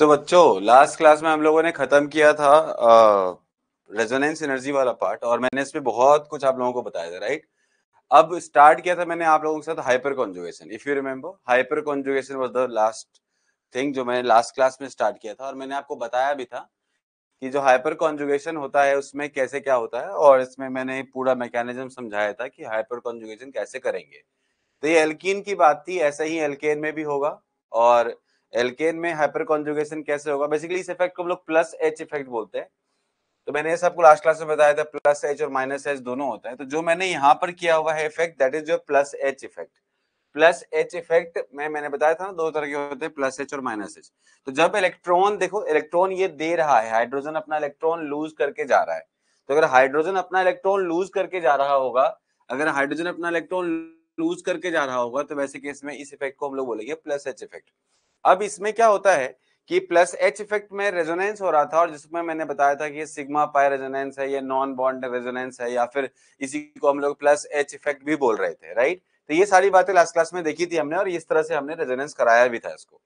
सो so, बच्चों last class में हम लोगों ने खत्म किया था रेजोनेंस एनर्जी वाला पार्ट और मैंने इसमें बहुत कुछ आप लोगों को बताया था राइट अब स्टार्ट किया था मैंने आप लोगों के साथ hyperconjugation if you remember hyperconjugation was the last thing जो मैंने लास्ट क्लास में स्टार्ट किया था और मैंने आपको बताया भी था कि जो हाइपर कॉन्जुगेशन होता है उसमें कैसे क्या होता है और इसमें मैंने पूरा मैकेनिज्म समझाया था कि हाइपर कॉन्जुगेशन कैसे करेंगे तो ये एल्किन की बात थी ऐसा ही एल्केन में भी होगा और एल्केन में हाइपर कॉन्जुगेशन कैसे होगा बेसिकली इस इफेक्ट को हम लोग प्लस एच इफेक्ट बोलते हैं तो मैंने सब को लास्ट क्लास में बताया था प्लस एच और माइनस एच दोनों होता है तो जो मैंने यहाँ पर किया हुआ है effect that is your plus H effect plus H effect में मैंने बताया था ना दो तरह के होते हैं प्लस एच और माइनस एच तो जब इलेक्ट्रॉन देखो इलेक्ट्रॉन ये दे रहा है हाइड्रोजन अपना इलेक्ट्रॉन लूज करके जा रहा है तो अगर हाइड्रोजन अपना इलेक्ट्रॉन लूज करके जा रहा होगा अगर हाइड्रोजन अपना इलेक्ट्रॉन लूज करके जा रहा होगा तो वैसे केस में इस इफेक्ट को हम लोग बोलेंगे प्लस एच इफेक्ट अब इसमें क्या होता है कि प्लस एच इफेक्ट में रेजोनेंस हो रहा था और जिसमें मैंने बताया था कि ये सिग्मा पाई रेजोनेंस है या नॉन बॉन्ड रेजोनेंस है या फिर इसी को हम लोग प्लस एच इफेक्ट भी बोल रहे थे राइट तो ये सारी बातें लास्ट क्लास में देखी थी हमने और इस तरह से हमने रेजोनेंस कराया भी था इसको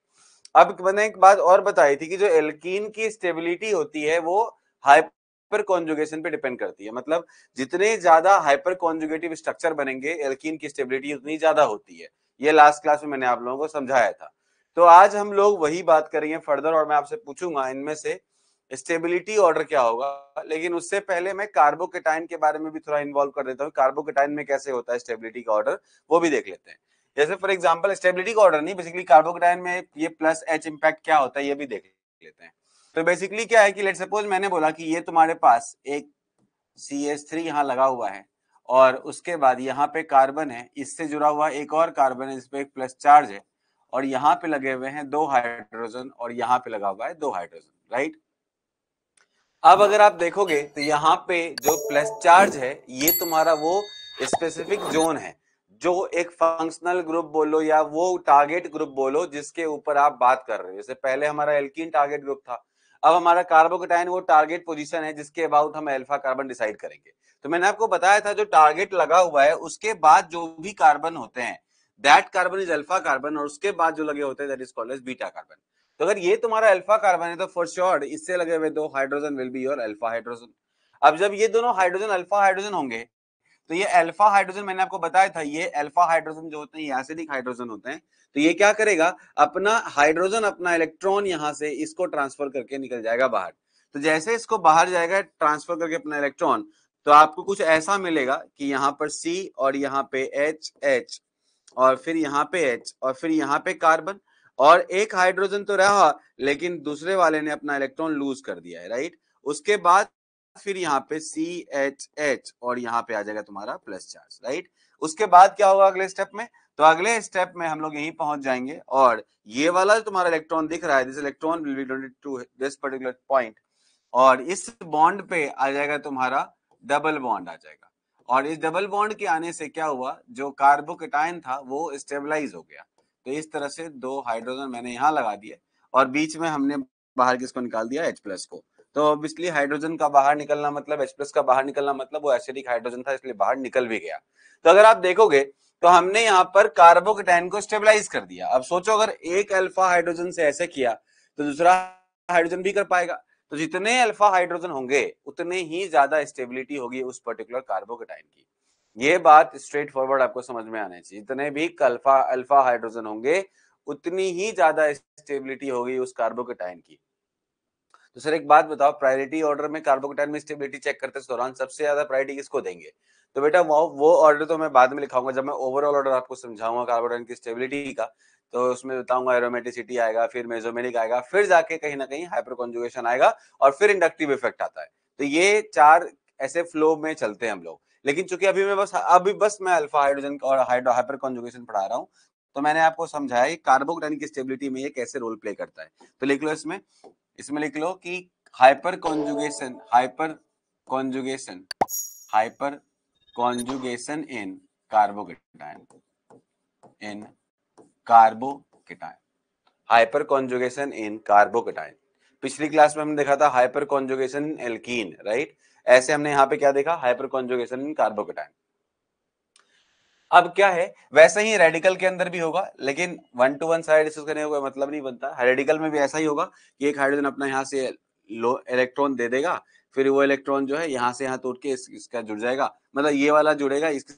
अब मैंने एक बात और बताई थी कि जो एल्किन की स्टेबिलिटी होती है वो हाइपर कॉन्जुगेशन पे डिपेंड करती है मतलब जितने ज्यादा हाइपर कॉन्जुगेटिव स्ट्रक्चर बनेंगे एल्किन की स्टेबिलिटी उतनी ज्यादा होती है ये लास्ट क्लास में मैंने आप लोगों को समझाया था तो आज हम लोग वही बात करेंगे फर्दर और मैं आपसे पूछूंगा इनमें से स्टेबिलिटी ऑर्डर क्या होगा लेकिन उससे पहले मैं कार्बोकेटाइन के बारे में भी थोड़ा इन्वॉल्व कर देता हूँ कार्बोकेटाइन में कैसे होता है स्टेबिलिटी का ऑर्डर वो भी देख लेते हैं जैसे फॉर एग्जाम्पल स्टेबिलिटी का ऑर्डर नहीं बेसिकली कार्बोकेटाइन में ये प्लस एच इम्पैक्ट क्या होता है ये भी देख लेते हैं तो बेसिकली क्या है कि लेट सपोज मैंने बोला कि ये तुम्हारे पास एक सी एस थ्री यहाँ लगा हुआ है और उसके बाद यहाँ पे कार्बन है इससे जुड़ा हुआ एक और कार्बन है इस पर एक प्लस चार्ज है और यहां पे लगे हुए हैं दो हाइड्रोजन और यहाँ पे लगा हुआ है दो हाइड्रोजन राइट अब अगर आप देखोगे तो यहाँ पे जो प्लस चार्ज है ये तुम्हारा वो स्पेसिफिक जोन है जो एक फंक्शनल ग्रुप बोलो या वो टारगेट ग्रुप बोलो जिसके ऊपर आप बात कर रहे हो जैसे पहले हमारा एल्किन टारगेट ग्रुप था अब हमारा कार्बोकोटाइन वो टारगेट पोजीशन है जिसके अबाउट हम अल्फा कार्बन डिसाइड करेंगे तो मैंने आपको बताया था जो टारगेट लगा हुआ है उसके बाद जो भी कार्बन होते हैं that carbon is alpha carbon और उसके बाद जो लगे होते हैं that is called beta carbon तो अगर ये तुम्हारा अल्फा कार्बन है तो फॉर श्योर इससे लगे हुए दो hydrogen will be your alpha hydrogen अब जब ये दोनों हाइड्रोजन अल्फा हाइड्रोजन होंगे तो ये अल्फा हाइड्रोजन मैंने आपको बताया था ये अल्फा हाइड्रोजन जो होते हैं एसिडिक हाइड्रोजन होते हैं तो ये क्या करेगा अपना हाइड्रोजन अपना इलेक्ट्रॉन यहाँ से इसको ट्रांसफर करके निकल जाएगा बाहर तो जैसे इसको बाहर जाएगा ट्रांसफर करके अपना इलेक्ट्रॉन तो आपको कुछ ऐसा मिलेगा कि यहाँ पर सी और यहाँ पे एच एच और फिर यहाँ पे एच और फिर यहाँ पे कार्बन और एक हाइड्रोजन तो रहा लेकिन दूसरे वाले ने अपना इलेक्ट्रॉन लूज कर दिया है राइट उसके बाद फिर यहाँ पे सी एच एच और यहाँ पे आ जाएगा तुम्हारा प्लस चार्ज राइट उसके बाद क्या होगा अगले स्टेप में तो अगले स्टेप में हम लोग यहीं पहुंच जाएंगे और ये वाला तुम्हारा इलेक्ट्रॉन दिख रहा है this electron will be donated to this particular point और इस बॉन्ड पे आ जाएगा तुम्हारा डबल बॉन्ड आ जाएगा और इस डबल बॉन्ड के आने से क्या हुआ जो कार्बोकेटाइन था वो स्टेबलाइज हो गया तो इस तरह से दो हाइड्रोजन मैंने यहाँ लगा दिए और बीच में हमने बाहर किसको निकाल दिया एच प्लस को तो ऑब्वियसली हाइड्रोजन का बाहर निकलना मतलब एच प्लस का बाहर निकलना मतलब वो एसिडिक हाइड्रोजन था इसलिए बाहर निकल भी गया तो अगर आप देखोगे तो हमने यहाँ पर कार्बोकेटाइन को स्टेबलाइज कर दिया अब सोचो अगर एक अल्फा हाइड्रोजन से ऐसे किया तो दूसरा हाइड्रोजन भी कर पाएगा तो जितने अल्फा हाइड्रोजन होंगे उतने ही ज्यादा स्टेबिलिटी होगी उस पर्टिकुलर कार्बोकेटाइन की ये बात स्ट्रेट फॉरवर्ड आपको समझ में आना चाहिए जितने भी अल्फा अल्फा हाइड्रोजन होंगे उतनी ही ज्यादा स्टेबिलिटी होगी उस कार्बोकेटाइन की तो सर एक बात बताओ प्रायोरिटी ऑर्डर में कार्बोकेटाइन में स्टेबिलिटी चेक करते दौरान सबसे ज्यादा प्रायोरिटी किसको देंगे तो बेटा वो वो ऑर्डर तो मैं बाद में लिखाऊंगा जब मैं ओवरऑल ऑर्डर आपको समझाऊंगा कार्बोटाइन की स्टेबिलिटी का तो उसमें बताऊंगा एरोमेटिसिटी आएगा फिर मेजोमेरिक आएगा फिर जाके कहीं ना कहीं हाइपर कॉन्जुगेशन आएगा और फिर इंडक्टिव इफेक्ट आता है तो ये चार ऐसे फ्लो में चलते हैं हम लोग लेकिन चूंकि अभी मैं बस अभी बस मैं अल्फा हाइड्रोजन और हाइड्रो हाइपर कॉन्जुगेशन पढ़ा रहा हूँ तो मैंने आपको समझाया कि कार्बोकटाइन की स्टेबिलिटी में ये कैसे रोल प्ले करता है तो लिख लो इसमें इसमें लिख लो कि hyper conjugation hyper conjugation hyper hyperconjugation in carbocation in carbocation hyperconjugation in carbocation पिछली क्लास में हमने देखा था hyperconjugation in alkene right ऐसे हमने यहां पे क्या देखा हाइपर कॉन्जुगेशन इन कार्बोकेटाइन अब क्या है वैसे ही रेडिकल के अंदर भी होगा लेकिन one to one side discuss करने का मतलब नहीं बनता रेडिकल में भी ऐसा ही होगा कि एक हाइड्रोजन अपना यहाँ से लो इलेक्ट्रॉन दे देगा फिर वो इलेक्ट्रॉन जो है यहाँ से यहाँ टूट के इस, इसका जुड़ जाएगा मतलब ये वाला जुड़ेगा इसके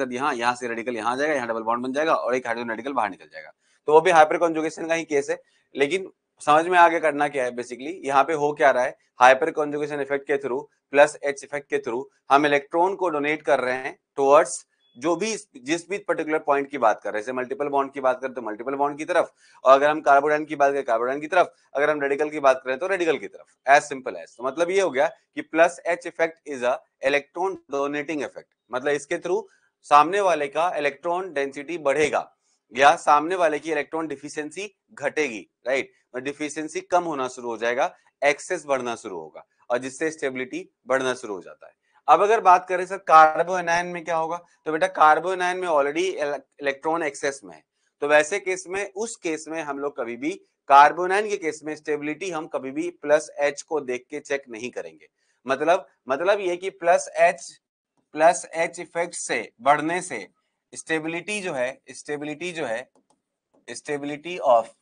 साथ यहाँ यहाँ से रेडिकल यहाँ जाएगा यहाँ डबल बॉन्ड बन जाएगा और एक हाइड्रोजन रेडिकल बाहर निकल जाएगा तो वो भी हाइपर कॉन्जुगेशन का ही केस है लेकिन समझ में आगे करना क्या है बेसिकली यहाँ पे हो क्या रहा है हाइपर कॉन्जुगेशन इफेक्ट के थ्रू प्लस एच इफेक्ट के थ्रू हम इलेक्ट्रॉन को डोनेट कर रहे हैं टुवर्ड्स जो भी जिस भी पर्टिकुलर पॉइंट की बात कर रहे हैं जैसे मल्टीपल बॉन्ड की बात करें तो मल्टीपल बॉन्ड की तरफ और अगर हम कार्बोडाइन की बात करें कार्बोडाइन की तरफ अगर हम रेडिकल की बात करें तो रेडिकल की तरफ एज सिंपल एज तो मतलब ये हो गया कि plus H effect is a electron donating effect मतलब इसके थ्रू सामने वाले का इलेक्ट्रॉन डेंसिटी बढ़ेगा या सामने वाले की इलेक्ट्रॉन डिफिशियंसी घटेगी राइट डिफिशियंसी कम होना शुरू हो जाएगा एक्सेस बढ़ना शुरू होगा और जिससे स्टेबिलिटी बढ़ना शुरू हो जाता है अब अगर बात करें सर कार्बोनाइन में क्या होगा तो बेटा कार्बोनाइन में ऑलरेडी इलेक्ट्रॉन एक्सेस में है तो वैसे केस में उस केस में हम लोग कभी भी कार्बोनाइन के केस में स्टेबिलिटी हम कभी भी प्लस एच को देख के चेक नहीं करेंगे मतलब मतलब ये कि plus H plus H effect से बढ़ने से स्टेबिलिटी जो है स्टेबिलिटी जो है स्टेबिलिटी ऑफ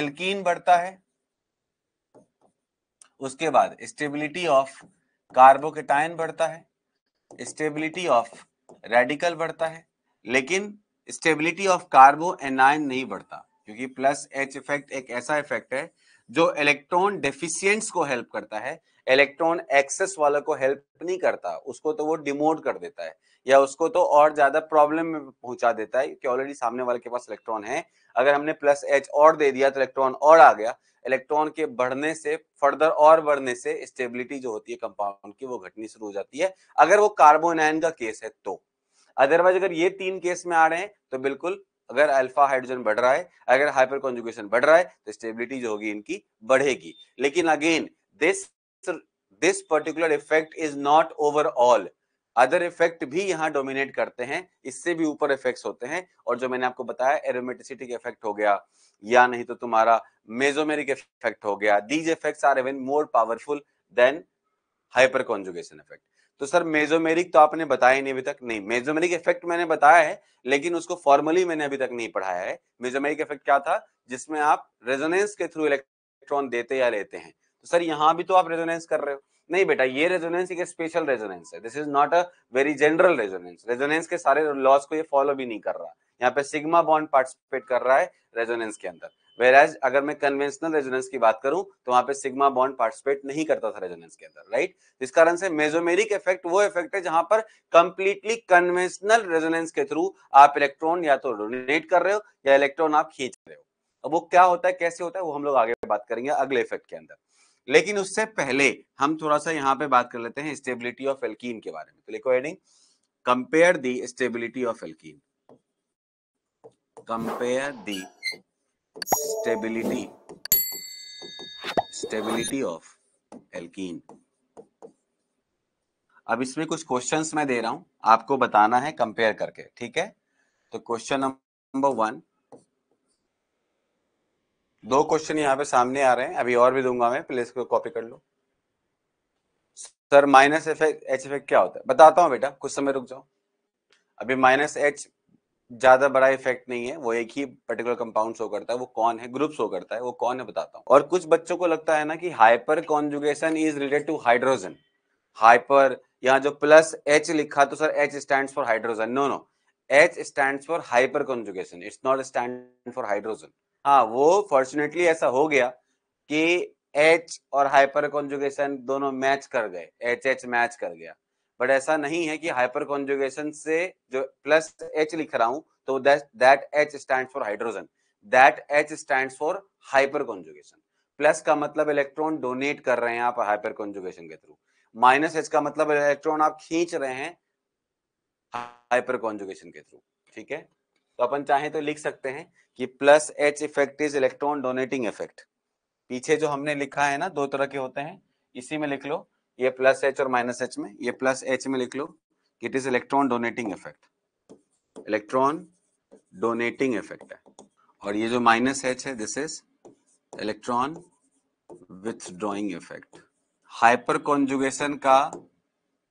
एल्कीन बढ़ता है उसके बाद स्टेबिलिटी ऑफ कार्बोकेटाइन बढ़ता है स्टेबिलिटी ऑफ रेडिकल बढ़ता है लेकिन स्टेबिलिटी ऑफ कार्बो एनाइन नहीं बढ़ता क्योंकि प्लस एच इफेक्ट एक ऐसा इफेक्ट है जो इलेक्ट्रॉन डेफिशिएंट्स को हेल्प करता है इलेक्ट्रॉन एक्सेस वाला को हेल्प नहीं करता उसको तो वो डिमोट कर देता है या उसको तो और ज्यादा प्रॉब्लम में पहुंचा देता है कि ऑलरेडी सामने वाले के पास इलेक्ट्रॉन है अगर हमने प्लस एच और दे दिया तो इलेक्ट्रॉन और आ गया इलेक्ट्रॉन के बढ़ने से फर्दर और बढ़ने से स्टेबिलिटी जो होती है कंपाउंड की वो घटनी शुरू हो जाती है अगर वो कार्बोनाइन का केस है तो अदरवाइज अगर ये तीन केस में आ रहे हैं तो बिल्कुल अगर अल्फा हाइड्रोजन बढ़ रहा है अगर हाइपर कॉन्जुकेशन बढ़ रहा है तो स्टेबिलिटी जो होगी इनकी बढ़ेगी लेकिन again this this particular effect is not overall other effect भी यहाँ डोमिनेट करते हैं इससे भी ऊपर इफेक्ट्स होते हैं और जो मैंने आपको बताया एरोमेटिसिटी इफेक्ट हो गया या नहीं तो तुम्हारा मेजोमेरिक इफेक्ट हो गया these effects are even more powerful than hyperconjugation effect तो सर मेजोमेरिक तो आपने बताया ही नहीं अभी तक नहीं मेजोमेरिक इफेक्ट मैंने बताया है लेकिन उसको फॉर्मली मैंने अभी तक नहीं पढ़ाया है मेजोमेरिक इफेक्ट क्या था जिसमें आप रेजोनेंस के थ्रू इलेक्ट्रॉन देते या लेते हैं तो सर यहाँ भी तो आप रेजोनेंस कर रहे हो नहीं बेटा ये रेजोनेंस एक स्पेशल रेजोनेंस है this is not a very general resonance resonance के सारे लॉस को ये फॉलो भी नहीं कर रहा यहाँ पे सिग्मा बॉन्ड पार्टिसिपेट कर रहा है रेजोनेंस के अंदर वेराज अगर मैं कन्वेंशनल रेजोनेंस की बात करूं तो वहां पे सिग्मा बॉन्ड पार्टिसिपेट नहीं करता था रेजोनेंस के अंदर राइट इस कारण से मेजोमेरिक इफेक्ट वो इफेक्ट है जहां पर कंप्लीटली कन्वेंशनल रेजोनेंस के थ्रू आप इलेक्ट्रॉन या तो डोनेट कर रहे हो या इलेक्ट्रॉन आप खींच रहे हो अब वो क्या होता है कैसे होता है वो हम लोग आगे बात करेंगे अगले इफेक्ट के अंदर लेकिन उससे पहले हम थोड़ा सा यहाँ पे बात कर लेते हैं स्टेबिलिटी ऑफ एल्कीन के बारे में तो लिखो compare the stability of alkene compare the stability stability of alkene अब इसमें कुछ क्वेश्चंस मैं दे रहा हूं आपको बताना है कंपेयर करके ठीक है तो क्वेश्चन नंबर वन दो क्वेश्चन यहाँ पे सामने आ रहे हैं अभी और भी दूंगा मैं प्लीज को कॉपी कर लो sir minus effect H effect क्या होता है बताता हूँ बेटा कुछ समय रुक जाओ अभी माइनस एच ज्यादा बड़ा इफेक्ट नहीं है वो एक ही पर्टिकुलर कंपाउंड शो करता है वो कौन है ग्रुप शो करता है वो कौन है बताता हूँ और कुछ बच्चों को लगता है ना कि hyperconjugation is related to hydrogen hyper यहाँ जो प्लस एच लिखा तो sir H stand for hydrogen no no H stand for hyperconjugation it's not stand for hydrogen हाँ वो फॉर्चुनेटली ऐसा हो गया कि एच और हाइपर कॉन्जुगेशन दोनों मैच कर गए एच एच मैच कर गया बट ऐसा नहीं है कि हाइपर कॉन्जुगेशन से जो प्लस एच लिख रहा हूं तो that H stand for hydrogen that H stand for hyperconjugation plus का मतलब इलेक्ट्रॉन डोनेट कर रहे हैं आप हाइपर कॉन्जुगेशन के थ्रू माइनस एच का मतलब इलेक्ट्रॉन आप खींच रहे हैं हाइपर कॉन्जुगेशन के थ्रू ठीक है तो अपन चाहे तो लिख सकते हैं कि plus H effect is electron donating effect पीछे जो हमने लिखा है ना दो तरह के होते हैं इसी में लिख लो ये प्लस एच और माइनस एच में ये प्लस एच में लिख लो it is electron donating effect electron donating effect है और ये जो माइनस एच है this is electron withdrawing effect hyperconjugation का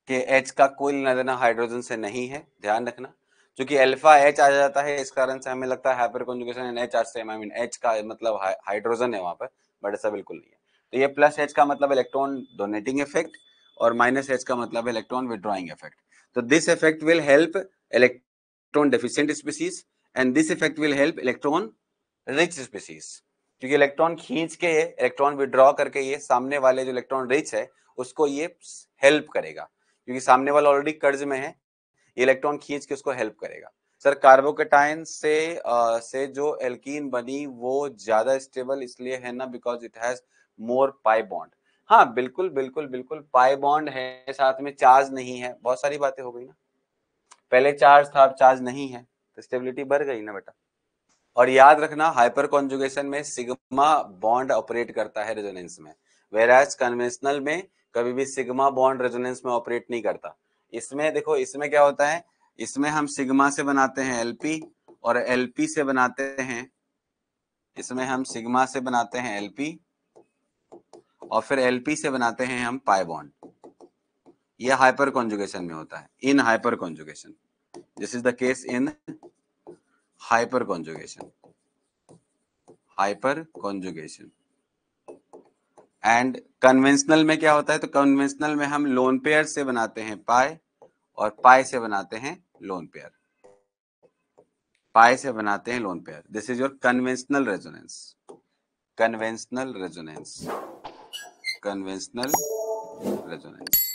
के एच का कोई लेना देना हाइड्रोजन से नहीं है ध्यान रखना क्योंकि अल्फा एच आ जाता है इस कारण से हमें लगता है हाइपर कॉन्जुगेशन एच आर से आई मीन एच का मतलब हाइड्रोजन है वहां पर बट ऐसा बिल्कुल नहीं है तो ये प्लस एच का मतलब इलेक्ट्रॉन डोनेटिंग इफेक्ट और माइनस एच का मतलब इलेक्ट्रॉन विद्रॉइंग इफेक्ट तो this effect will help electron deficient species and this effect will help electron rich species क्योंकि इलेक्ट्रॉन खींच के इलेक्ट्रॉन विड्रॉ करके ये सामने वाले जो इलेक्ट्रॉन रिच है उसको ये हेल्प करेगा क्योंकि सामने वाला ऑलरेडी कर्ज में है इलेक्ट्रॉन खींच के उसको हेल्प करेगा सर कार्बोकेटाइन से आ, से जो एल्किन बनी वो ज्यादा स्टेबल इसलिए है ना because it has more pi bond हाँ बिल्कुल बिल्कुल बिल्कुल पाई बॉन्ड है साथ में चार्ज नहीं है बहुत सारी बातें हो गई ना पहले चार्ज था अब चार्ज नहीं है तो स्टेबिलिटी बढ़ गई ना बेटा और याद रखना हाइपर कॉन्जुगेशन में सिग्मा बॉन्ड ऑपरेट करता है रेजोनेंस में वेराज कन्वेंशनल में कभी भी सिग्मा बॉन्ड रेजोनेंस में ऑपरेट नहीं करता इसमें देखो इसमें क्या होता है इसमें हम सिग्मा से बनाते हैं एलपी और एलपी से बनाते हैं इसमें हम सिग्मा से बनाते हैं एलपी और फिर एलपी से बनाते हैं हम पाई बॉन्ड यह हाइपर कॉन्जुगेशन में होता है in hyperconjugation this is the case in hyper conjugation hyper hyperconjugation and conventional में क्या होता है तो कन्वेंशनल में हम लोन पेयर से बनाते हैं पाए और पाए से बनाते हैं लोन पेयर पाए से बनाते हैं lone pair this is your conventional resonance conventional resonance conventional resonance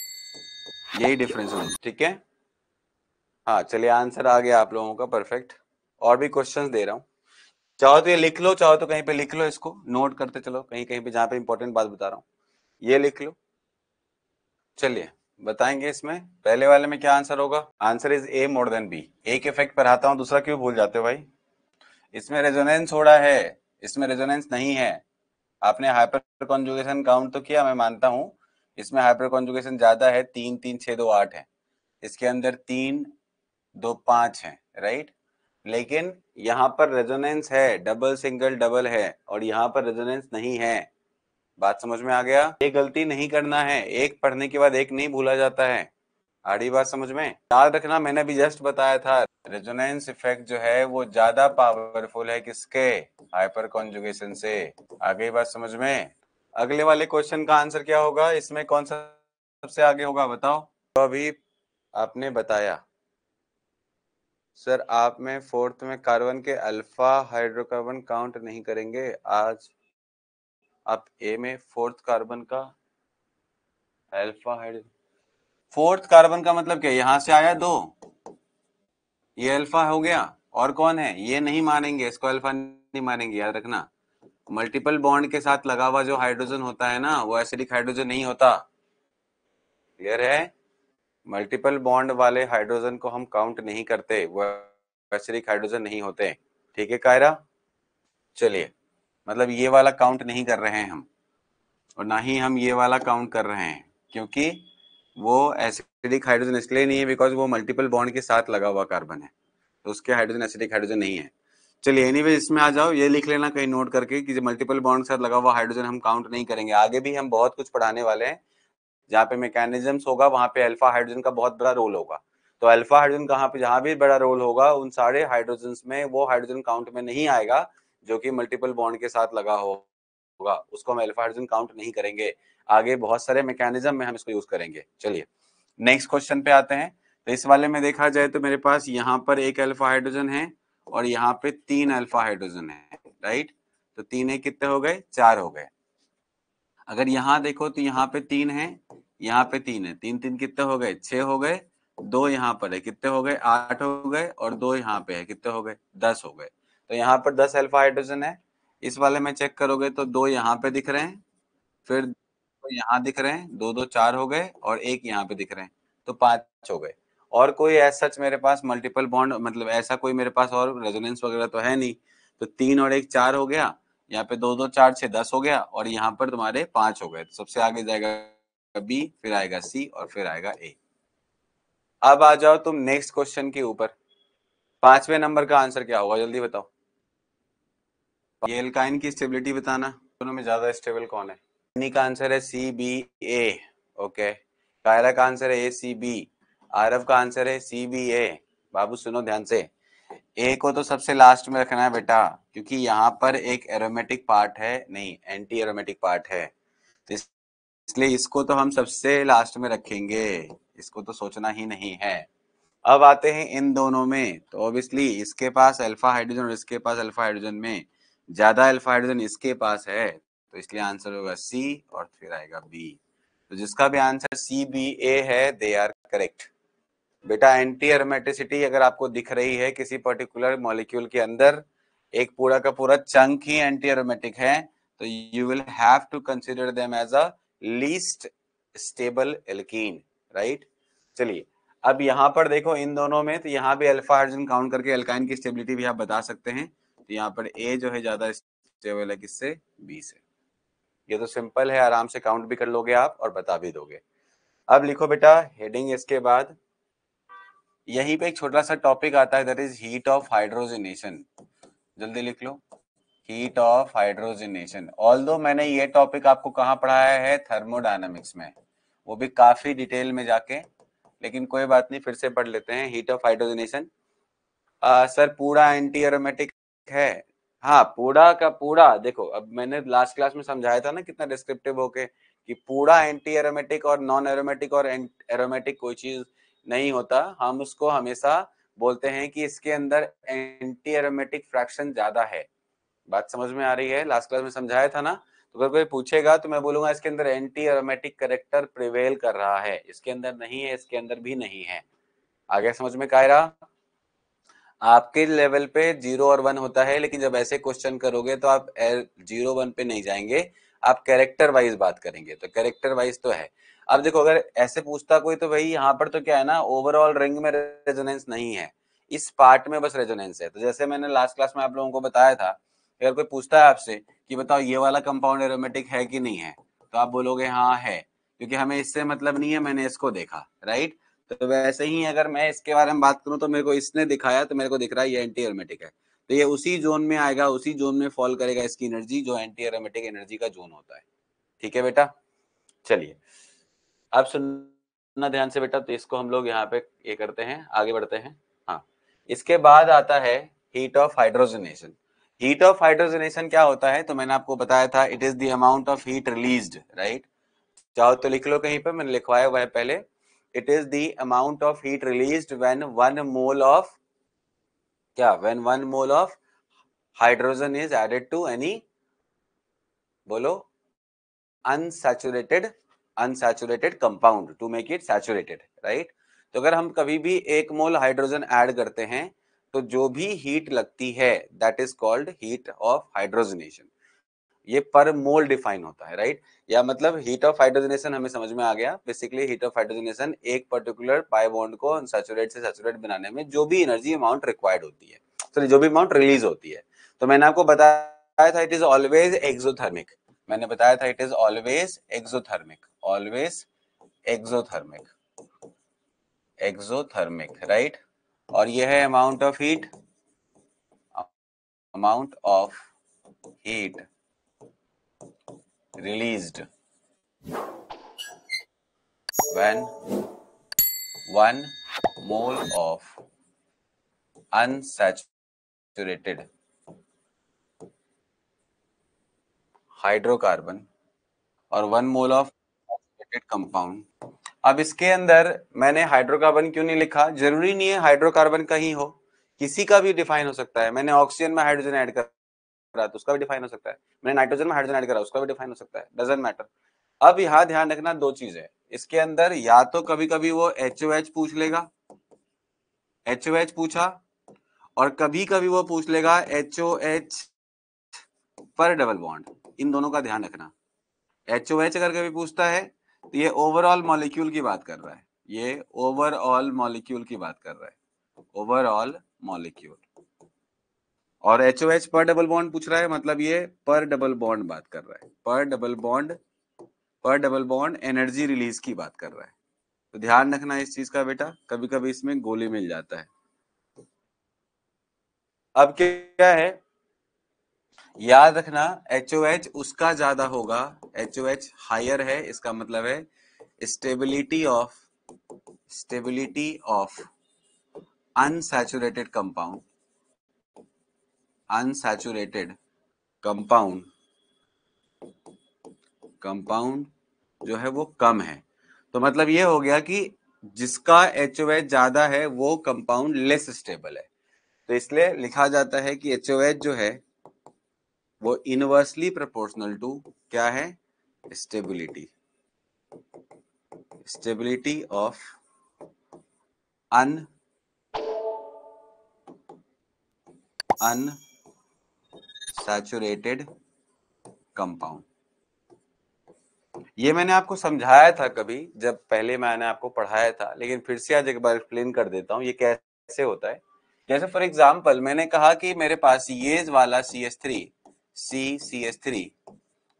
यही डिफरेंस होगा ठीक है हाँ चलिए आंसर आ गया आप लोगों का परफेक्ट और भी क्वेश्चंस दे रहा हूं चाहो तो ये लिख लो चाहो तो कहीं पे लिख लो इसको नोट करते चलो कहीं कहीं पे जहां पे इंपॉर्टेंट बात बता रहा हूँ ये लिख लो चलिए बताएंगे इसमें पहले वाले में क्या आंसर होगा answer is A more than B एक इफेक्ट आता हूं दूसरा क्यों भूल जाते हो भाई इसमें रेजोनेंस हो रहा है इसमें रेजोनेंस नहीं है आपने हाइपर कॉन्जुगेशन काउंट तो किया मैं मानता हूं इसमें हाइपर कॉन्जुगेशन ज्यादा है तीन तीन छह दो आठ है इसके अंदर तीन दो पांच है राइट लेकिन यहाँ पर रेजोनेंस है डबल सिंगल डबल है और यहाँ पर रेजोनेंस नहीं है बात समझ में आ गया ये गलती नहीं करना है एक पढ़ने के बाद एक नहीं भूला जाता है आड़ी बात समझ में याद रखना मैंने भी जस्ट बताया था रेजोनेंस इफेक्ट जो है वो ज्यादा पावरफुल है किसके हाइपर कॉन्जुगेशन से आगे बात समझ में अगले वाले क्वेश्चन का आंसर क्या होगा इसमें कौन सा सबसे आगे होगा बताओ तो अभी आपने बताया सर आप में फोर्थ में कार्बन के अल्फा हाइड्रोकार्बन काउंट नहीं करेंगे आज आप ए में फोर्थ कार्बन का अल्फा हाइड्रो फोर्थ कार्बन का मतलब क्या यहां से आया दो ये अल्फा हो गया और कौन है ये नहीं मानेंगे इसको अल्फा नहीं मानेंगे याद रखना मल्टीपल बॉन्ड के साथ लगा हुआ जो हाइड्रोजन होता है ना वो एसिडिक हाइड्रोजन नहीं होता क्लियर है मल्टीपल बॉन्ड वाले हाइड्रोजन को हम काउंट नहीं करते वो वैश्विक हाइड्रोजन नहीं होते ठीक है कायरा चलिए मतलब ये वाला काउंट नहीं कर रहे हैं हम और ना ही हम ये वाला काउंट कर रहे हैं क्योंकि वो एसिडिक हाइड्रोजन इसलिए नहीं है बिकॉज वो मल्टीपल बॉन्ड के साथ लगा हुआ कार्बन है तो उसके हाइड्रोजन एसिडिक हाइड्रोजन नहीं है चलिए एनी इसमें आ जाओ ये लिख लेना कहीं नोट करके कि मल्टीपल बॉन्ड के साथ लगा हुआ हाइड्रोजन हम काउंट नहीं करेंगे आगे भी हम बहुत कुछ पढ़ाने वाले हैं जहां पे मैकेनिज्म होगा वहां पे अल्फा हाइड्रोजन का बहुत बड़ा रोल होगा तो अल्फा हाइड्रोजन कहाँ पे जहां भी बड़ा रोल होगा उन सारे हाइड्रोजन में वो हाइड्रोजन काउंट में नहीं आएगा जो कि मल्टीपल बॉन्ड के साथ लगा हो होगा उसको हम अल्फा हाइड्रोजन काउंट नहीं करेंगे आगे बहुत सारे मैकेनिज्म में हम इसको यूज करेंगे चलिए नेक्स्ट क्वेश्चन पे आते हैं तो इस वाले में देखा जाए तो मेरे पास यहाँ पर एक अल्फा हाइड्रोजन है और यहाँ पे तीन अल्फा हाइड्रोजन है राइट तो तीन कितने हो गए चार हो गए अगर यहाँ देखो तो यहाँ पे तीन है यहाँ पे तीन है तीन तीन कितने हो गए छह हो गए दो यहाँ पर है कितने हो गए आठ हो गए और दो यहाँ पे है कितने हो गए दस हो गए तो यहाँ पर दस अल्फा हाइड्रोजन है इस वाले में चेक करोगे तो दो यहाँ पे दिख रहे हैं फिर यहाँ दिख रहे हैं दो दो चार हो गए और एक यहाँ पे दिख रहे हैं तो पांच हो गए और कोई ऐसा सच मेरे पास मल्टीपल बॉन्ड मतलब ऐसा कोई मेरे पास और रेजोनेंस वगैरह तो है नहीं तो तीन और एक चार हो गया यहाँ पे दो दो चार छह दस हो गया और यहाँ पर तुम्हारे पांच हो गए तो सबसे आगे जाएगा बी फिर आएगा सी और फिर आएगा ए अब आ जाओ तुम नेक्स्ट क्वेश्चन के ऊपर पांचवें नंबर का आंसर क्या होगा जल्दी बताओ ये की स्टेबिलिटी बताना दोनों में ज्यादा स्टेबल कौन है इन्हीं का आंसर है सी बी ए ओके कायरा का आंसर है ए सी बी आरफ का आंसर है सी बी ए बाबू सुनो ध्यान से ए को तो सबसे लास्ट में रखना है बेटा क्योंकि यहाँ पर एक एरोमेटिक पार्ट है नहीं एंटी एरोमेटिक पार्ट है तो इसलिए इसको तो हम सबसे लास्ट में रखेंगे इसको तो सोचना ही नहीं है अब आते हैं इन दोनों में तो ऑब्वियसली इसके पास अल्फा हाइड्रोजन और इसके पास अल्फा हाइड्रोजन में ज्यादा अल्फा हाइड्रोजन इसके पास है तो इसलिए आंसर होगा सी और फिर आएगा बी तो जिसका भी आंसर सी बी ए है दे आर करेक्ट बेटा एंटी एरोमेटिसिटी अगर आपको दिख रही है किसी पर्टिकुलर मॉलिक्यूल के अंदर एक पूरा का पूरा चंक ही एंटी एरोमेटिक है तो you will have to consider them as a least stable alkene right चलिए अब यहाँ पर देखो इन दोनों में तो यहाँ भी अल्फा हाइड्रोजन काउंट करके एल्काइन की स्टेबिलिटी भी आप बता सकते हैं तो यहाँ पर ए जो है ज्यादा स्टेबल है किससे बी से ये तो सिंपल है आराम से काउंट भी कर लोगे आप और बता भी दोगे अब लिखो बेटा हेडिंग इसके बाद यहीं पे एक छोटा सा टॉपिक आता है that is heat of hydrogenation जल्दी लिख लो हीट ऑफ हाइड्रोजनेशन ऑल दो मैंने ये टॉपिक आपको कहाँ पढ़ाया है थर्मोडाइनमिक्स में वो भी काफी डिटेल में जाके लेकिन कोई बात नहीं फिर से पढ़ लेते हैं हीट ऑफ हाइड्रोजनेशन सर पूरा एंटी एरोमेटिक है हाँ पूरा का पूरा देखो अब मैंने लास्ट क्लास में समझाया था ना कितना डिस्क्रिप्टिव होके कि पूरा एंटी एरोमेटिक और नॉन एरोमेटिक और एरोमेटिक कोई चीज नहीं होता हम उसको हमेशा बोलते हैं कि इसके अंदर एंटी एरोमेटिक फ्रैक्शन ज्यादा है बात समझ में आ रही है लास्ट क्लास में समझाया था ना तो अगर कोई पूछेगा तो मैं बोलूंगा इसके अंदर एंटी एरोमेटिक करेक्टर प्रिवेल कर रहा है इसके अंदर नहीं है इसके अंदर भी नहीं है आगे समझ में कायरा आपके लेवल पे जीरो और वन होता है लेकिन जब ऐसे क्वेश्चन करोगे तो आप जीरो वन पे नहीं जाएंगे आप कैरेक्टर वाइज बात करेंगे तो कैरेक्टर वाइज तो है अब देखो अगर ऐसे पूछता कोई तो भाई यहाँ पर तो क्या है ना ओवरऑल रिंग में रेजोनेंस नहीं है इस पार्ट में बस रेजोनेंस है तो जैसे मैंने लास्ट क्लास में आप लोगों को बताया था अगर कोई पूछता है आपसे कि बताओ ये वाला कंपाउंड एरोमेटिक है कि नहीं है तो आप बोलोगे हाँ है क्योंकि हमें इससे मतलब नहीं है मैंने इसको देखा राइट तो वैसे ही अगर मैं इसके बारे में बात करूं तो मेरे को इसने दिखाया तो मेरे को दिख रहा है ये एंटी एरोमेटिक है तो ये उसी जोन में आएगा उसी जोन में फॉल करेगा इसकी एनर्जी जो एंटी एरोमेटिक एनर्जी का जोन होता है ठीक है बेटा चलिए अब सुनना ध्यान से बेटा तो इसको हम लोग यहाँ पे ये करते हैं आगे बढ़ते हैं हाँ इसके बाद आता है heat of hydrogenation heat of hydrogenation क्या होता है तो मैंने आपको बताया था it is the amount of heat release right चाहो तो लिख लो कहीं पर मैंने लिखवाया हुआ है पहले it is the amount of heat release when one mole of क्या when one mole of hydrogen is added to any बोलो unsaturated unsaturated compound to make it saturated right तो अगर हम कभी भी एक मोल हाइड्रोजन ऐड करते हैं तो जो भी हीट लगती है that is called heat of hydrogenation ये पर मोल डिफाइन होता है राइट right? या मतलब हीट ऑफ हाइड्रोजनेशन हमें समझ में आ गया बेसिकली हीट ऑफ हाइड्रोजनेशन एक पर्टिकुलर पाई बॉन्ड को अनसेचुरेट से सैचुरेट बनाने में जो भी एनर्जी अमाउंट रिक्वायर्ड होती है सॉरी जो भी अमाउंट रिलीज होती है तो मैंने आपको बताया था इट इज ऑलवेज एक्सोथर्मिक मैंने बताया था it is always exothermic always exothermic exothermic right और यह है amount of heat amount of heat release when one mole of unsaturated hydrocarbon और one mole of reacted compound अब इसके अंदर मैंने हाइड्रोकार्बन क्यों नहीं लिखा जरूरी नहीं है हाइड्रोकार्बन का ही हो किसी का भी डिफाइन हो सकता है मैंने ऑक्सीजन में हाइड्रोजन ऐड करा तो उसका भी डिफाइन हो सकता है मैंने नाइट्रोजन में हाइड्रोजन ऐड करा उसका भी डिफाइन हो सकता है डजेंट मैटर अब यहां ध्यान रखना दो चीज है इसके अंदर या तो कभी कभी वो एच ओ एच पूछ लेगा एच ओ एच पूछा और कभी कभी वो पूछ लेगा एच ओ एच पर डबल बॉन्ड इन दोनों का ध्यान रखना एच ओ एच अगर कभी पूछता है तो ये ओवरऑल मॉलिक्यूल की बात कर रहा है ये ओवरऑल मॉलिक्यूल की बात कर रहा है ओवरऑल मॉलिक्यूल और एच ओ एच पर डबल बॉन्ड पूछ रहा है मतलब ये पर डबल बॉन्ड बात कर रहा है पर डबल बॉन्ड पर डबल बॉन्ड एनर्जी रिलीज की बात कर रहा है तो ध्यान रखना इस चीज का बेटा कभी कभी इसमें गोली मिल जाता है अब क्या है याद रखना एच ओ एच उसका ज्यादा होगा एच ओ एच हायर है इसका मतलब है stability of stability of unsaturated compound unsaturated compound compound जो है वो कम है तो मतलब ये हो गया कि जिसका एच ओ एच ज्यादा है वो कंपाउंड लेस स्टेबल है तो इसलिए लिखा जाता है कि एच ओ एच जो है वो इनवर्सली प्रोपोर्शनल टू क्या है stability stability of un saturated compound ये मैंने आपको समझाया था कभी जब पहले मैंने आपको पढ़ाया था लेकिन फिर से आज एक बार एक्सप्लेन कर देता हूँ ये कैसे होता है जैसे फॉर एग्जाम्पल मैंने कहा कि मेरे पास ये वाला C S three C C S three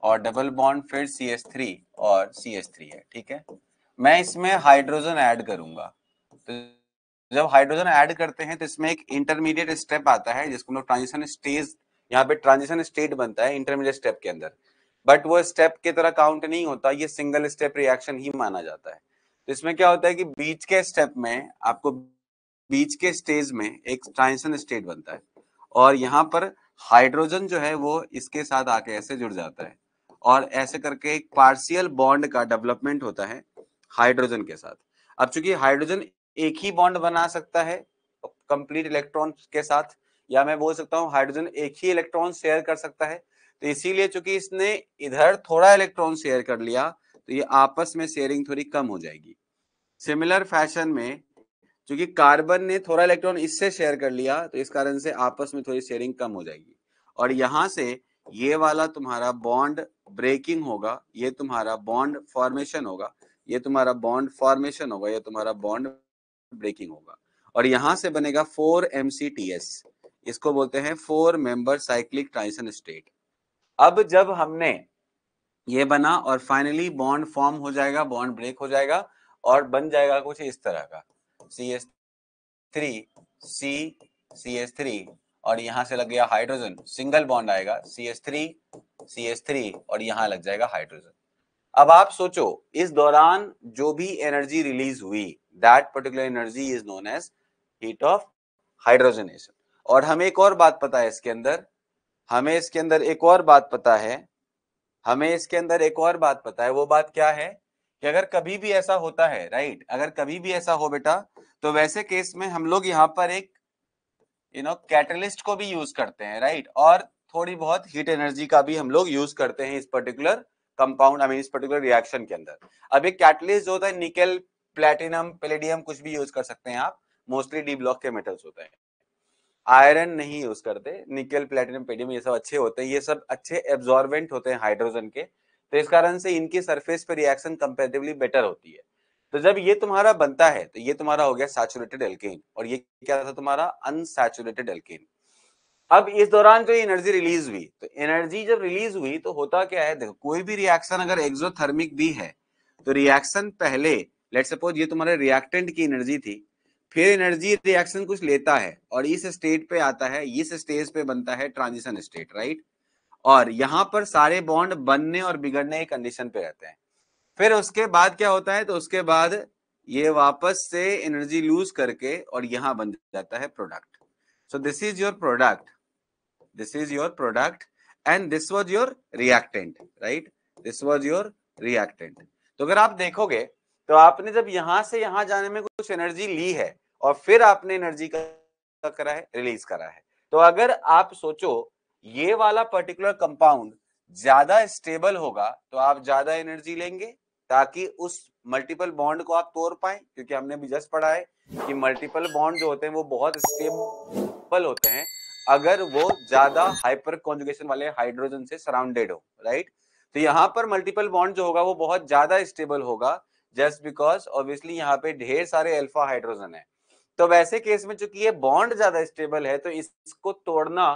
और डबल बॉन्ड फिर सी एस थ्री और सी एस थ्री है ठीक है मैं इसमें हाइड्रोजन ऐड करूंगा तो जब हाइड्रोजन ऐड करते हैं तो इसमें एक इंटरमीडिएट स्टेप आता है जिसको हम लोग ट्रांजिशन स्टेज यहाँ पे ट्रांजिशन स्टेट बनता है इंटरमीडिएट स्टेप के अंदर बट वो स्टेप के तरह काउंट नहीं होता ये सिंगल स्टेप रिएक्शन ही माना जाता है तो इसमें क्या होता है कि बीच के स्टेप में आपको बीच के स्टेज में एक ट्रांजिशन स्टेट बनता है और यहाँ पर हाइड्रोजन जो है वो इसके साथ आके ऐसे जुड़ जाता है और ऐसे करके एक पार्शियल बॉन्ड का डेवलपमेंट होता है हाइड्रोजन के साथ अब चूंकि हाइड्रोजन एक ही बॉन्ड बना सकता है कंप्लीट इलेक्ट्रॉन के साथ या मैं बोल सकता हूँ हाइड्रोजन एक ही इलेक्ट्रॉन शेयर कर सकता है तो इसीलिए चूंकि इसने इधर थोड़ा इलेक्ट्रॉन शेयर कर लिया तो ये आपस में शेयरिंग थोड़ी कम हो जाएगी सिमिलर फैशन में चूंकि कार्बन ने थोड़ा इलेक्ट्रॉन इससे शेयर कर लिया तो इस कारण से आपस में थोड़ी शेयरिंग कम हो जाएगी और यहां से ये वाला तुम्हारा बॉन्ड ब्रेकिंग होगा ये तुम्हारा बॉन्ड फॉर्मेशन होगा ये तुम्हारा बॉन्ड फॉर्मेशन होगा ये तुम्हारा बॉन्ड ब्रेकिंग होगा और यहां से बनेगा फोर एम इसको बोलते हैं four member cyclic transition state अब जब हमने ये बना और फाइनली बॉन्ड फॉर्म हो जाएगा बॉन्ड ब्रेक हो जाएगा और बन जाएगा कुछ इस तरह का C S three C C S three और यहां से लग गया हाइड्रोजन सिंगल बॉन्ड आएगा C S three C S three और यहां लग जाएगा हाइड्रोजन अब आप सोचो इस दौरान जो भी एनर्जी रिलीज हुई that particular energy is known as heat of hydrogenation और हमें एक और बात पता है इसके अंदर हमें इसके अंदर एक और बात पता है हमें इसके अंदर एक और बात पता है वो बात क्या है कि अगर कभी भी ऐसा होता है राइट अगर कभी भी ऐसा हो बेटा तो वैसे केस में हम लोग यहाँ पर एक यू नो कैटलिस्ट को भी यूज करते हैं राइट right? और थोड़ी बहुत हीट एनर्जी का भी हम लोग यूज करते हैं इस पर्टिकुलर कंपाउंड आई मीन इस पर्टिकुलर रिएक्शन के अंदर अब एक कैटलिस्ट जो होता है निकल प्लेटिनम पेलेडियम कुछ भी यूज कर सकते हैं आप मोस्टली डी ब्लॉक के मेटल्स होते हैं आयरन नहीं यूज करते निकल प्लेटिनम पेडियम ये सब अच्छे होते हैं ये सब अच्छे एब्जॉर्बेंट होते हैं हाइड्रोजन के तो इस कारण से इनकी सरफेस पे रिएक्शन कंपेरेटिवली बेटर होती है तो जब ये तुम्हारा बनता है तो ये तुम्हारा हो गया सैचुरेटेड एल्केन और ये क्या था तुम्हारा अनसैचुरेटेड एल्केन अब इस दौरान जो एनर्जी रिलीज हुई तो एनर्जी जब रिलीज हुई तो होता क्या है देखो कोई भी रिएक्शन अगर एक्सोथर्मिक भी है तो रिएक्शन पहले लेट सपोज ये तुम्हारे रिएक्टेंट की एनर्जी थी फिर एनर्जी रिएक्शन कुछ लेता है और इस स्टेट पे आता है इस स्टेज पे बनता है ट्रांजिशन स्टेट राइट और यहाँ पर सारे बॉन्ड बनने और बिगड़ने की कंडीशन पे रहते हैं फिर उसके बाद क्या होता है तो उसके बाद ये वापस से एनर्जी लूज करके और यहां बन जाता है product so this is your product this is your product and this was your reactant right this was your reactant तो अगर आप देखोगे तो आपने जब यहां से यहां जाने में कुछ एनर्जी ली है और फिर आपने एनर्जी का करा है रिलीज करा है तो अगर आप सोचो ये वाला पर्टिकुलर कंपाउंड ज्यादा स्टेबल होगा तो आप ज्यादा एनर्जी लेंगे ताकि उस मल्टीपल बॉन्ड को आप तोड़ पाए क्योंकि हमने भी जस्ट पढ़ा है कि मल्टीपल बॉन्ड जो होते हैं वो बहुत स्टेबल होते हैं अगर वो ज्यादा हाइपर कॉन्जुगेशन वाले हाइड्रोजन से सराउंडेड हो राइट तो यहाँ पर मल्टीपल बॉन्ड जो होगा वो बहुत ज्यादा स्टेबल होगा जस्ट बिकॉज ऑब्वियसली यहाँ पे ढेर सारे अल्फा हाइड्रोजन है तो वैसे केस में चूंकि ये बॉन्ड ज्यादा स्टेबल है तो इसको तोड़ना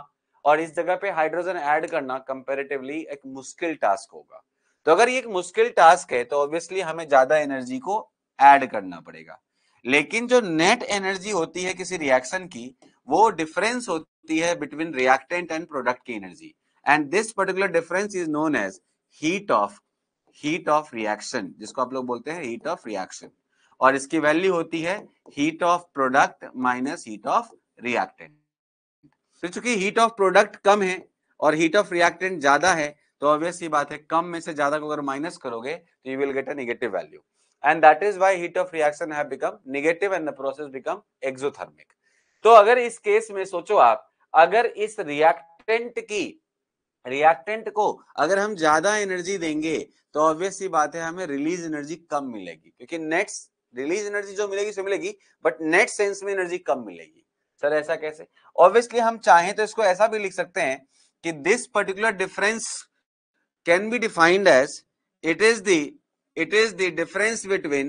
और इस जगह पे हाइड्रोजन ऐड करना कंपेरेटिवली एक मुश्किल टास्क होगा तो अगर ये एक मुश्किल टास्क है तो ऑब्वियसली हमें ज्यादा एनर्जी को ऐड करना पड़ेगा लेकिन जो नेट एनर्जी होती है किसी रिएक्शन की वो डिफरेंस होती है बिटवीन रिएक्टेंट एंड प्रोडक्ट की energy and this particular difference is known as heat of heat of reaction जिसको आप लोग बोलते हैं हीट ऑफ रिएक्शन और इसकी वैल्यू होती है heat of product minus heat of reactant तो चूंकि हीट ऑफ प्रोडक्ट कम है और हीट ऑफ रिएक्टेंट ज्यादा है तो ऑब्वियस ये बात है कम में से ज्यादा को अगर माइनस करोगे तो you will get a negative value and that is why heat of reaction have become negative and the process become exothermic तो अगर इस केस में सोचो आप अगर इस रिएक्टेंट की रिएक्टेंट को अगर हम ज्यादा एनर्जी देंगे तो ऑब्वियस ही बात है हमें रिलीज एनर्जी कम मिलेगी क्योंकि नेट्स रिलीज एनर्जी जो मिलेगी सो मिलेगी बट नेट सेंस में एनर्जी कम मिलेगी सर ऐसा कैसे ऑब्वियसली हम चाहें तो इसको ऐसा भी लिख सकते हैं कि this particular difference can be defined as it is the it is the difference between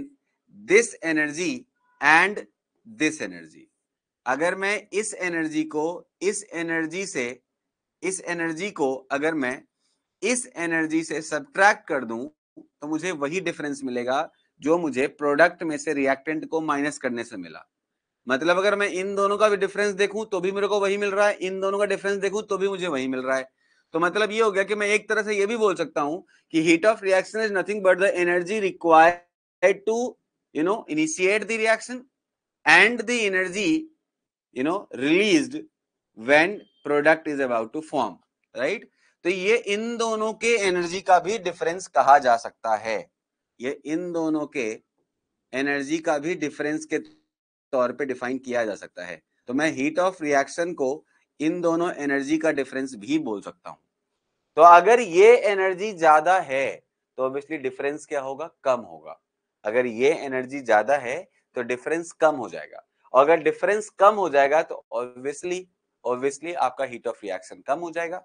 this energy and this energy अगर मैं इस एनर्जी को इस एनर्जी से इस एनर्जी को अगर मैं इस एनर्जी से सब्ट्रैक्ट कर दूं तो मुझे वही डिफरेंस मिलेगा जो मुझे प्रोडक्ट में से रिएक्टेंट को माइनस करने से मिला मतलब अगर मैं इन दोनों का भी डिफरेंस देखूं तो भी मेरे को वही मिल रहा है इन दोनों का डिफरेंस देखूं तो भी मुझे वही मिल रहा है तो मतलब ये हो गया कि मैं एक तरह से ये भी बोल सकता हूँ कि heat of reaction is nothing but the energy required to you know initiate the reaction and the energy you know release when product is about to form right तो ये इन दोनों के एनर्जी का भी डिफरेंस कहा जा सकता है ये इन दोनों के एनर्जी का भी डिफरेंस के तौर पे डिफाइन किया जा सकता है तो मैं हीट ऑफ रिएक्शन को इन दोनों एनर्जी का डिफरेंस भी बोल सकता हूं तो अगर ये एनर्जी ज्यादा है तो ऑब्वियसली डिफरेंस क्या होगा कम होगा अगर ये एनर्जी ज्यादा है तो डिफरेंस कम हो जाएगा और अगर डिफरेंस कम हो जाएगा तो ऑब्वियसली ऑब्वियसली आपका हीट ऑफ रिएक्शन कम हो जाएगा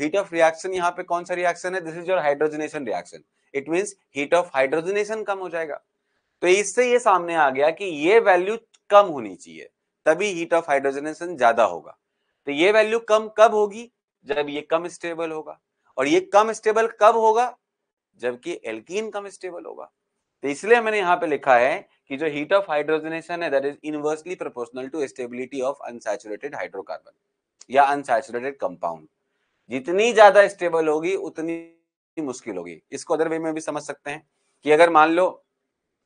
हीट ऑफ रिएक्शन यहाँ पे कौन सा रिएक्शन है this is your hydrogenation reaction it mean heat of hydrogenation कम हो जाएगा तो इससे ये सामने आ गया कि ये वैल्यू कम होनी चाहिए तभी हीट ऑफ हाइड्रोजनेशन ज्यादा होगा तो ये वैल्यू कम कब होगी जब ये कम स्टेबल होगा और ये कम स्टेबल कब होगा जबकि एल्कीन कम स्टेबल होगा तो इसलिए मैंने यहां पे लिखा है कि जो हीट ऑफ हाइड्रोजनेशन है that is inversely proportional to stability of unsaturated hydrocarbon या अनसैचुरेटेड कंपाउंड जितनी ज्यादा स्टेबल होगी उतनी मुश्किल होगी इसको अदर वे में भी समझ सकते हैं कि अगर मान लो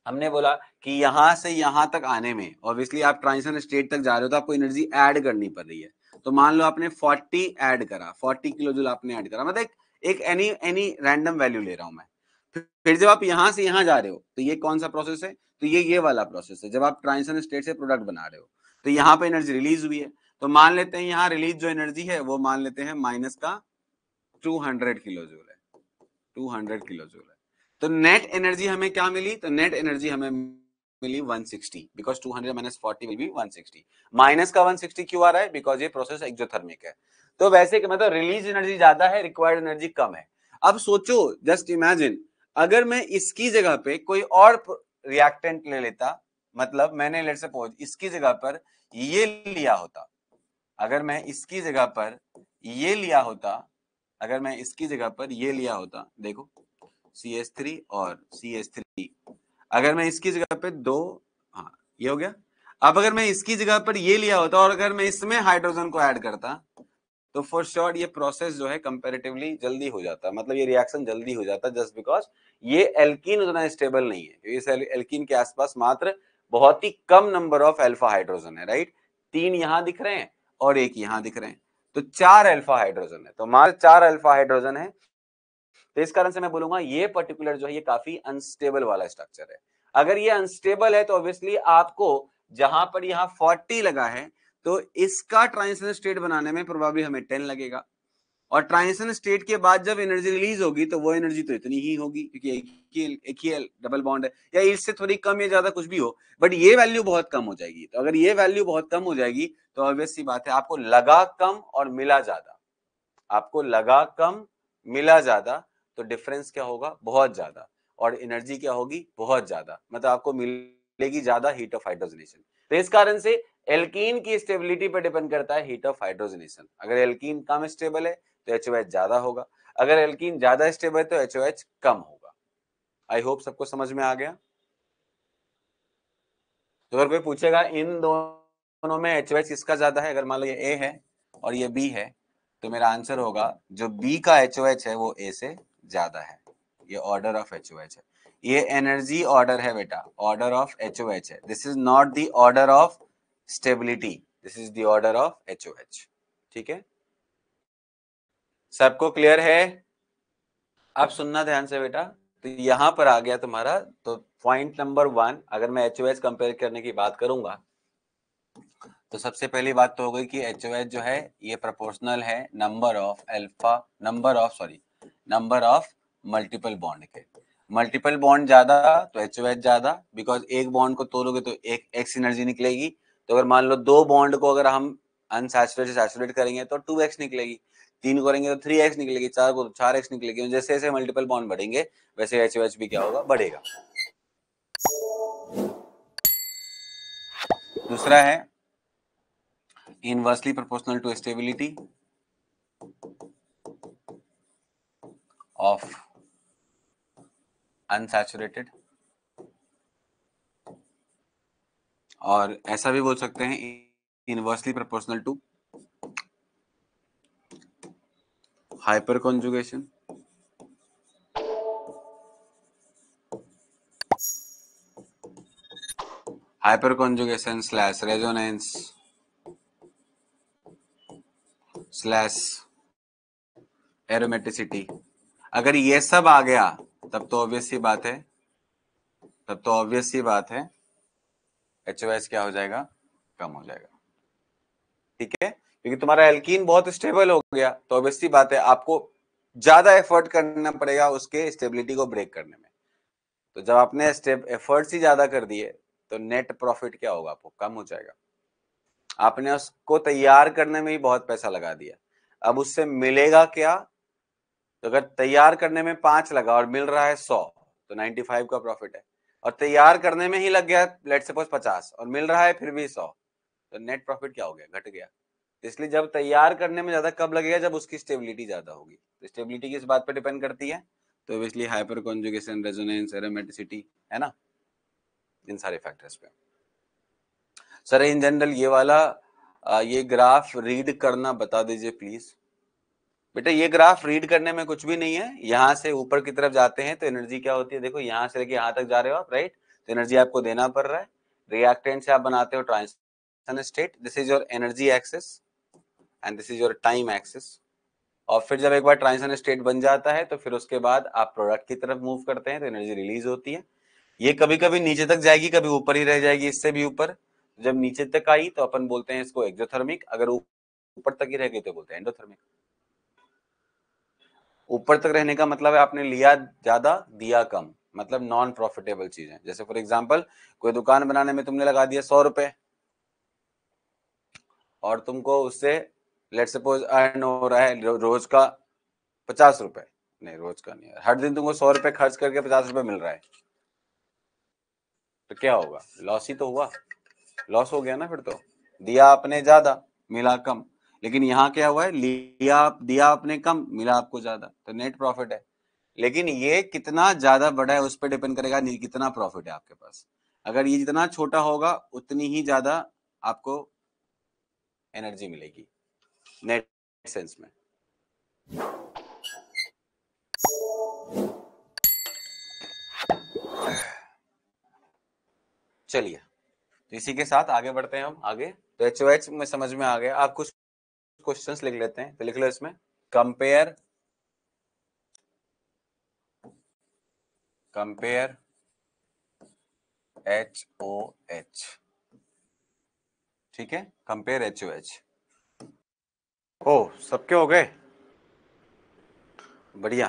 हमने बोला कि यहां से यहां तक आने में ऑब्वियसली आप ट्रांजिशन स्टेट तक जा रहे हो तो आपको एनर्जी ऐड करनी पड़ रही है तो मान लो आपने 40 ऐड करा 40 किलो जूल आपने ऐड करा मतलब एक एनी एनी रैंडम वैल्यू ले रहा हूं मैं फिर जब आप यहां से यहां जा रहे हो तो ये कौन सा प्रोसेस है तो ये ये वाला प्रोसेस है जब आप ट्रांसन स्टेट से प्रोडक्ट बना रहे हो तो यहाँ पे एनर्जी रिलीज हुई है तो मान लेते हैं यहाँ रिलीज जो एनर्जी है वो मान लेते हैं माइनस का 200 किलो जूल है 200 किलो जूल है तो नेट एनर्जी हमें क्या मिली तो नेट एनर्जी हमें will be 160 because 200 minus 40 will be 160 minus ka 160 क्यों आ रहा है बिकॉज ये प्रोसेस एक्जोथर्मिक है तो वैसे मतलब रिलीज एनर्जी ज्यादा है रिक्वायर्ड एनर्जी कम है अब सोचो जस्ट इमेजिन अगर मैं इसकी जगह पे कोई और रिएक्टेंट ले लेता मतलब मैंने लेट सपोज इसकी जगह पर ये लिया होता अगर मैं इसकी जगह पर ये लिया होता अगर मैं इसकी जगह पर ये लिया होता देखो सी एस थ्री और सी एस थ्री अगर मैं इसकी जगह पे दो हाँ ये हो गया अब अगर मैं इसकी जगह पर ये लिया होता और अगर मैं इसमें हाइड्रोजन को ऐड करता तो फॉर श्योर ये प्रोसेस जो है कंपेरेटिवली जल्दी हो जाता मतलब ये रिएक्शन जल्दी हो जाता जस्ट बिकॉज ये एल्किन उतना स्टेबल नहीं है इस एल्किन के आसपास मात्र बहुत ही कम नंबर ऑफ एल्फा हाइड्रोजन है राइट तीन यहां दिख रहे हैं और एक यहां दिख रहे हैं तो चार एल्फा हाइड्रोजन है तो मात्र चार एल्फा हाइड्रोजन है तो इस कारण से मैं बोलूंगा ये पर्टिकुलर जो है ये काफी अनस्टेबल वाला स्ट्रक्चर है अगर ये अनस्टेबल है तो ऑब्वियसली आपको जहां पर यहाँ फोर्टी लगा है तो इसका ट्रांजिशन स्टेट बनाने में प्रोबेबली हमें टेन लगेगा और ट्रांजिशन स्टेट के बाद जब एनर्जी रिलीज होगी तो वो एनर्जी तो इतनी ही होगी क्योंकि एक ही एल डबल बॉन्ड है या इससे थोड़ी कम या ज्यादा कुछ भी हो बट ये वैल्यू बहुत कम हो जाएगी तो अगर ये वैल्यू बहुत कम हो जाएगी तो ऑब्वियस सी बात है आपको लगा कम और मिला ज्यादा आपको लगा कम मिला ज्यादा तो डिफरेंस क्या होगा बहुत ज्यादा और एनर्जी क्या होगी बहुत ज्यादा मतलब आपको मिलेगी ज्यादा हीट ऑफ हाइड्रोजनेशन तो इस कारण से एल्कीन की स्टेबिलिटी पर डिपेंड करता है हीट ऑफ हाइड्रोजनेशन अगर एल्कीन कम स्टेबल है तो एच ज्यादा होगा अगर एल्कीन ज्यादा स्टेबल है तो एच कम होगा आई होप सबको समझ में आ गया तो अगर कोई पूछेगा इन दोनों में एच किसका ज्यादा है अगर मान लो ये ए है और ये बी है तो मेरा आंसर होगा जो बी का एच है वो ए से ज्यादा है ये order of H O H है ये एनर्जी ऑर्डर है बेटा order of H O H है this is not the order of stability this is the order of H O H ठीक है सबको क्लियर है आप सुनना ध्यान से बेटा तो यहां पर आ गया तुम्हारा तो पॉइंट नंबर वन अगर मैं एच ओ एच कंपेयर करने की बात करूंगा तो सबसे पहली बात तो हो गई कि एच जो है ये प्रोपोर्शनल है number of alpha number of sorry number of multiple bond के मल्टीपल बॉन्ड ज्यादा तो एच ओ एच ज्यादा बिकॉज एक बॉन्ड को तोड़ोगे तो एक एक्स एनर्जी निकलेगी तो अगर मान लो दो बॉन्ड को अगर हम अनसेचुरेट से सैचुरेट करेंगे तो टू एक्स निकलेगी तीन करेंगे तो थ्री एक्स निकलेगी चार को तो चार एक्स निकलेगी जैसे जैसे मल्टीपल बॉन्ड बढ़ेंगे वैसे एच एच भी क्या होगा बढ़ेगा दूसरा है inversely proportional to stability of unsaturated और ऐसा भी बोल सकते हैं inversely proportional to hyper conjugation hyper conjugation slash resonance slash aromaticity अगर ये सब आ गया तब तो ऑब्वियस ही बात है तब तो ऑब्वियस ही बात है एच क्या हो जाएगा कम हो जाएगा ठीक है क्योंकि तुम्हारा एल्किन बहुत स्टेबल हो गया तो ही बात है आपको ज्यादा एफर्ट करना पड़ेगा उसके स्टेबिलिटी को ब्रेक करने में तो जब आपने स्टेप एफर्ट्स ही ज्यादा कर दिए तो नेट प्रॉफिट क्या होगा आपको कम हो जाएगा आपने उसको तैयार करने में ही बहुत पैसा लगा दिया अब उससे मिलेगा क्या तो अगर तैयार करने में पांच लगा और मिल रहा है सौ तो नाइनटी फाइव का प्रॉफिट है और तैयार करने में ही लग गया लेट सपोज पचास और मिल रहा है फिर भी सौ तो नेट प्रॉफिट क्या हो गया घट गया तो इसलिए जब तैयार करने में ज्यादा कब लगेगा जब उसकी स्टेबिलिटी ज्यादा होगी तो स्टेबिलिटी किस बात पर डिपेंड करती है तो obviously hyper conjugation resonance aromaticity है ना इन सारे फैक्टर्स पे सर इन जनरल ये वाला ये ग्राफ रीड करना बता दीजिए प्लीज बेटा ये ग्राफ रीड करने में कुछ भी नहीं है यहाँ से ऊपर की तरफ जाते हैं तो एनर्जी क्या होती है देखो यहाँ से लेके यहाँ तक जा रहे हो आप राइट तो एनर्जी आपको देना पड़ रहा है रिएक्टेंट से आप बनाते हो transition state this is your energy axis and this is your time axis और फिर जब एक बार ट्रांसन स्टेट बन जाता है तो फिर उसके बाद आप प्रोडक्ट की तरफ मूव करते हैं तो एनर्जी रिलीज होती है ये कभी कभी नीचे तक जाएगी कभी ऊपर ही रह जाएगी इससे भी ऊपर जब नीचे तक आई तो अपन बोलते हैं इसको एक्जोथर्मिक अगर ऊपर तक ही रह गई तो बोलते हैं एंडोथर्मिक ऊपर तक रहने का मतलब है आपने लिया ज्यादा दिया कम मतलब नॉन प्रॉफिटेबल चीजें जैसे फॉर एग्जाम्पल कोई दुकान बनाने में तुमने लगा दिया सौ रुपए और तुमको उससे लेट सपोज अर्न हो रहा है रो, रोज का पचास रुपए नहीं रोज का नहीं हर दिन तुमको सौ रुपए खर्च करके पचास रुपए मिल रहा है तो क्या होगा लॉस ही तो हुआ लॉस हो गया ना फिर तो दिया आपने ज्यादा मिला कम लेकिन यहाँ क्या हुआ है लिया दिया आपने कम मिला आपको ज्यादा तो नेट प्रॉफिट है लेकिन ये कितना ज्यादा बड़ा है उस पर डिपेंड करेगा नहीं कितना प्रॉफिट है आपके पास अगर ये जितना छोटा होगा उतनी ही ज्यादा आपको एनर्जी मिलेगी नेट सेंस में चलिए तो इसी के साथ आगे बढ़ते हैं हम आगे तो एच में समझ में आ गया आप कुछ क्वेश्चन लिख लेते हैं तो लिख लो इसमें compare compare H O H ठीक है compare H O H O सबके हो गए बढ़िया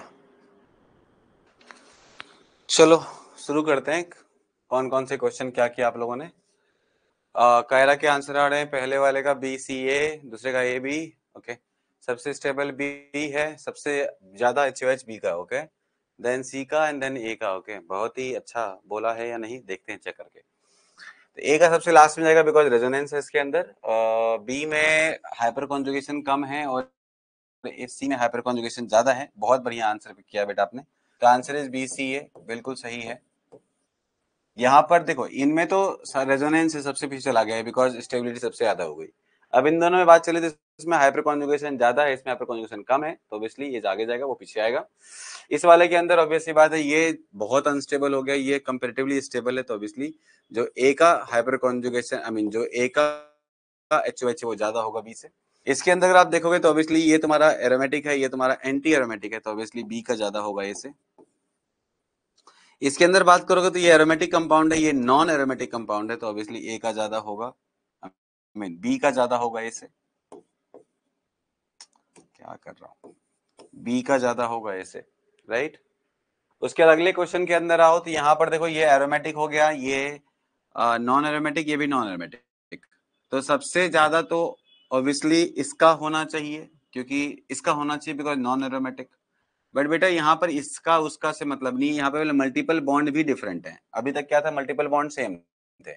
चलो शुरू करते हैं कौन कौन से क्वेश्चन क्या किया आप लोगों ने कायरा के आंसर आ रहे हैं पहले वाले का बी सी ए दूसरे का ए बी ओके सबसे स्टेबल बी है सबसे ज्यादा एच एच बी का ओके देन सी का एंड देन ए का ओके बहुत ही अच्छा बोला है या नहीं देखते हैं चेक करके तो ए का सबसे लास्ट में जाएगा बिकॉज रेजोनेंस है इसके अंदर बी में हाइपर कॉन्जुगेशन कम है और सी में हाइपर कॉन्जुगेशन ज्यादा है बहुत बढ़िया आंसर किया बेटा आपने तो answer is B C A बिल्कुल सही है यहाँ पर देखो इनमें तो रेजोनेंस सबसे पीछे चला गया है बिकॉज स्टेबिलिटी सबसे ज्यादा हो गई अब इन दोनों में बात चले तो इसमें हाइपर कॉन्जुगेशन ज्यादा है इसमें हाइपर कॉन्जुगेशन कम है तो ऑब्वियसली ये आगे जाएगा वो पीछे आएगा इस वाले के अंदर ऑब्वियसली बात है ये बहुत अनस्टेबल हो गया ये कंपेरेटिवली स्टेबल है तो ऑब्वियसली जो ए का हाइपर कॉन्जुगेशन आई मीन जो ए का एच ओ एच वो ज्यादा होगा बी से इसके अंदर अगर आप देखोगे तो ऑब्वियसली ये तुम्हारा एरोमेटिक है ये तुम्हारा एंटी एरोमेटिक है तो ऑब्वियसली बी का ज्यादा होगा ए से इसके अंदर बात करोगे तो ये एरोमेटिक कंपाउंड है ये नॉन एरोमेटिक कंपाउंड है तो ऑब्वियसली ए का ज्यादा होगा मीन बी का ज्यादा होगा ए क्या कर रहा हूं बी का ज्यादा होगा इसे राइट उसके अगले क्वेश्चन के अंदर आओ तो यहाँ पर देखो ये एरोमेटिक हो गया ये नॉन एरोमेटिक ये भी नॉन एरोमेटिक तो सबसे ज्यादा तो ऑब्वियसली इसका होना चाहिए क्योंकि इसका होना चाहिए बिकॉज नॉन एरोमेटिक बट बेटा यहाँ पर इसका उसका से मतलब नहीं यहाँ पे मल्टीपल बॉन्ड भी डिफरेंट है अभी तक क्या था मल्टीपल बॉन्ड सेम थे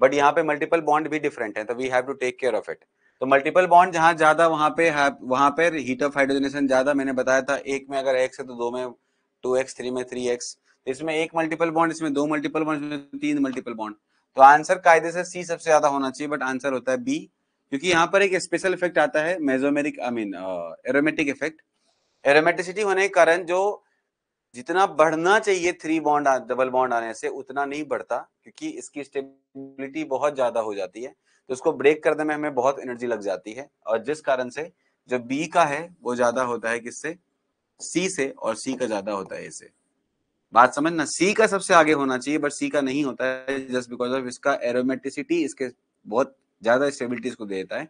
बट यहाँ पे मल्टीपल बॉन्ड भी डिफरेंट है तो we have to take care of it तो मल्टीपल बॉन्ड जहां ज्यादा वहां पे वहां पर हीट ऑफ हाइड्रोजनेशन ज्यादा मैंने बताया था एक में अगर एक्स है तो दो में टू एक्स थ्री में थ्री एक्स तो इसमें एक मल्टीपल बॉन्ड इसमें दो मल्टीपल बॉन्ड इसमें तीन मल्टीपल बॉन्ड तो आंसर कायदे से सी सबसे ज्यादा होना चाहिए बट आंसर होता है बी क्योंकि यहाँ पर एक स्पेशल इफेक्ट आता है mesomeric I mean aromatic effect aromaticity होने के कारण जो जितना बढ़ना चाहिए थ्री बॉन्ड डबल बॉन्ड आने से उतना नहीं बढ़ता क्योंकि इसकी स्टेबिलिटी बहुत ज्यादा हो जाती है तो इसको ब्रेक करने में हमें बहुत एनर्जी लग जाती है और जिस कारण से जो बी का है वो ज्यादा होता है किससे सी से और सी का ज्यादा होता है इसे बात समझना सी का सबसे आगे होना चाहिए बट सी का नहीं होता है जस्ट बिकॉज ऑफ इसका एरोमेटिसिटी इसके बहुत ज्यादा स्टेबिलिटी इसको दे देता है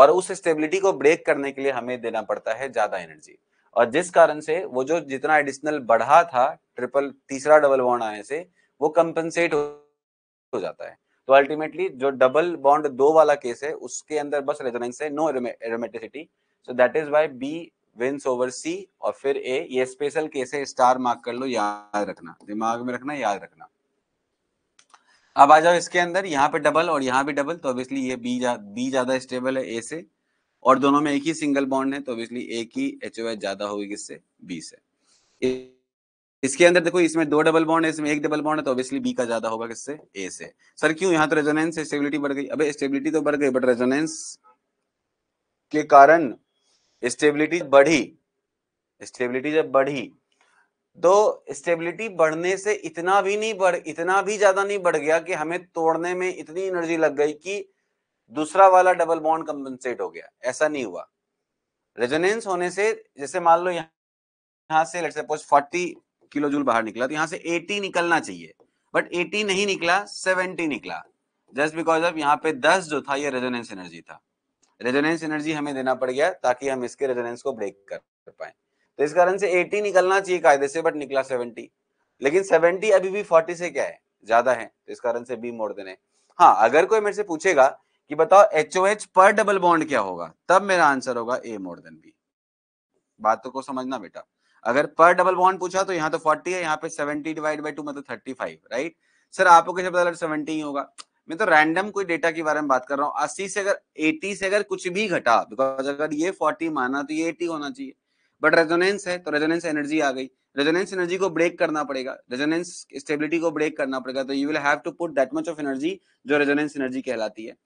और उस स्टेबिलिटी को ब्रेक करने के लिए हमें देना पड़ता है ज्यादा एनर्जी और जिस कारण से वो जो जितना एडिशनल बढ़ा था ट्रिपल तीसरा डबल बॉन्ड आने से वो कंपनसेट हो जाता है तो अल्टीमेटली जो डबल बॉन्ड दो वाला केस है उसके अंदर बस रेजोनेंस है no aromaticity so that is why B wins over C और फिर ए ये स्पेशल केस है स्टार मार्क कर लो याद रखना दिमाग में रखना याद रखना अब आ जाओ इसके अंदर यहाँ पे डबल और यहाँ भी डबल तो ऑब्वियसली ये बी जा बी ज्यादा स्टेबल है ए से और दोनों में एक ही सिंगल बॉन्ड है तो ऑब्वियसली एक ही एच ज्यादा होगी किससे बी से इसके अंदर देखो इसमें दो डबल बॉन्ड है इसमें एक डबल बॉन्ड है तो ऑब्वियसली बी का ज्यादा होगा किससे ए से सर क्यों यहाँ तो रेजोनेंस स्टेबिलिटी बढ़ गई अब स्टेबिलिटी तो बढ़ गई बट रेजोनेंस के कारण स्टेबिलिटी बढ़ी स्टेबिलिटी जब बढ़ी तो स्टेबिलिटी बढ़ने से इतना भी नहीं बढ़ इतना भी ज्यादा नहीं बढ़ गया कि हमें तोड़ने में इतनी एनर्जी लग गई कि दूसरा वाला डबल बॉन्ड कंपनसेट हो गया ऐसा नहीं हुआ रेजोनेंस होने से जैसे मान लो यहां से लेट्स सपोज 40 किलो जूल बाहर निकला तो यहां से 80 निकलना चाहिए बट 80 नहीं निकला 70 निकला जस्ट बिकॉज ऑफ यहाँ पे 10 जो था ये रेजोनेंस एनर्जी था रेजोनेंस एनर्जी हमें देना पड़ गया ताकि हम इसके रेजोनेंस को ब्रेक कर पाए तो इस कारण से 80 निकलना चाहिए कायदे से बट निकला 70 लेकिन 70 अभी भी 40 से क्या है ज्यादा है तो इस कारण से बी मोड़ देने हाँ अगर कोई मेरे से पूछेगा कि बताओ एच ओ एच पर डबल बॉन्ड क्या होगा तब मेरा आंसर होगा ए मोर देन बी बातों को समझना बेटा अगर पर डबल बॉन्ड पूछा तो यहाँ तो फोर्टी है यहाँ पे सेवेंटी डिवाइड बाई टू मतलब थर्टी फाइव राइट सर आपको कैसे पता लगा सेवेंटी ही होगा मैं तो रैंडम कोई डेटा के बारे में बात कर रहा हूँ अस्सी से अगर एटी से अगर कुछ भी घटा बिकॉज अगर ये फोर्टी माना तो ये एटी होना चाहिए बट रेजोनेंस है तो रेजोनेंस एनर्जी आ गई रेजोनेंस एनर्जी को ब्रेक करना पड़ेगा रेजोनेंस स्टेबिलिटी को ब्रेक करना पड़ेगा तो you will have to put that much of energy जो रेजोनेंस एनर्जी कहलाती है